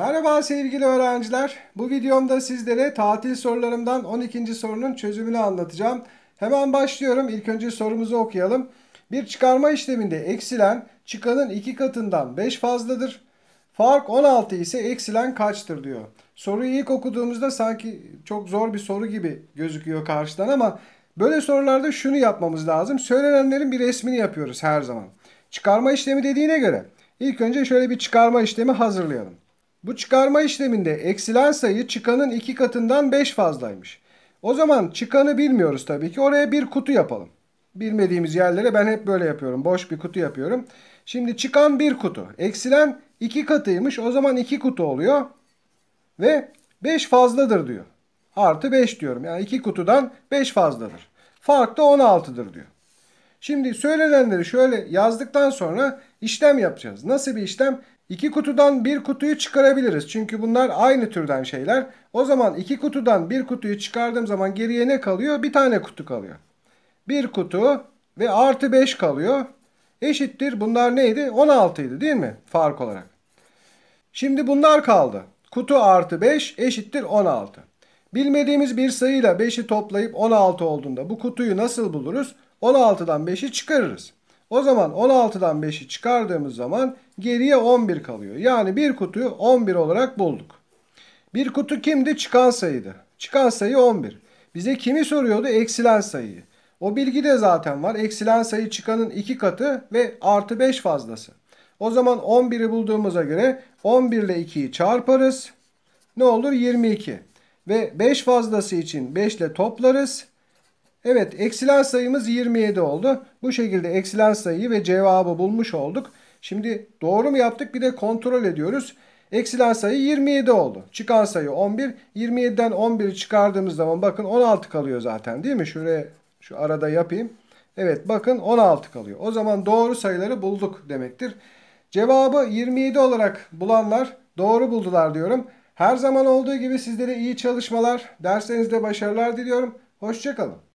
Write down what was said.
Merhaba sevgili öğrenciler. Bu videomda sizlere tatil sorularımdan 12. sorunun çözümünü anlatacağım. Hemen başlıyorum. İlk önce sorumuzu okuyalım. Bir çıkarma işleminde eksilen çıkanın 2 katından 5 fazladır. Fark 16 ise eksilen kaçtır diyor. Soruyu ilk okuduğumuzda sanki çok zor bir soru gibi gözüküyor karşıdan ama böyle sorularda şunu yapmamız lazım. Söylenenlerin bir resmini yapıyoruz her zaman. Çıkarma işlemi dediğine göre ilk önce şöyle bir çıkarma işlemi hazırlayalım. Bu çıkarma işleminde eksilen sayı çıkanın 2 katından 5 fazlaymış. O zaman çıkanı bilmiyoruz tabii ki. Oraya bir kutu yapalım. Bilmediğimiz yerlere ben hep böyle yapıyorum. Boş bir kutu yapıyorum. Şimdi çıkan bir kutu. Eksilen 2 katıymış. O zaman 2 kutu oluyor. Ve 5 fazladır diyor. Artı 5 diyorum. Yani 2 kutudan 5 fazladır. Fark da 16'dır diyor. Şimdi söylenenleri şöyle yazdıktan sonra işlem yapacağız. Nasıl bir işlem? İki kutudan bir kutuyu çıkarabiliriz. Çünkü bunlar aynı türden şeyler. O zaman iki kutudan bir kutuyu çıkardığım zaman geriye ne kalıyor? Bir tane kutu kalıyor. Bir kutu ve artı 5 kalıyor. Eşittir. Bunlar neydi? 16 idi değil mi? Fark olarak. Şimdi bunlar kaldı. Kutu artı 5 eşittir 16. Bilmediğimiz bir sayıyla 5'i toplayıp 16 olduğunda bu kutuyu nasıl buluruz? 16'dan 5'i çıkarırız. O zaman 16'dan 5'i çıkardığımız zaman geriye 11 kalıyor. Yani bir kutuyu 11 olarak bulduk. Bir kutu kimdi? Çıkan sayıydı. Çıkan sayı 11. Bize kimi soruyordu? Eksilen sayıyı. O bilgi de zaten var. Eksilen sayı çıkanın 2 katı ve artı 5 fazlası. O zaman 11'i bulduğumuza göre 11 ile 2'yi çarparız. Ne olur? 22. Ve 5 fazlası için 5 ile toplarız. Evet eksilen sayımız 27 oldu. Bu şekilde eksilen sayıyı ve cevabı bulmuş olduk. Şimdi doğru mu yaptık bir de kontrol ediyoruz. Eksilen sayı 27 oldu. Çıkan sayı 11. 27'den 11'i çıkardığımız zaman bakın 16 kalıyor zaten değil mi? Şuraya şu arada yapayım. Evet bakın 16 kalıyor. O zaman doğru sayıları bulduk demektir. Cevabı 27 olarak bulanlar doğru buldular diyorum. Her zaman olduğu gibi sizlere iyi çalışmalar, derslerinizde başarılar diliyorum. Hoşçakalın.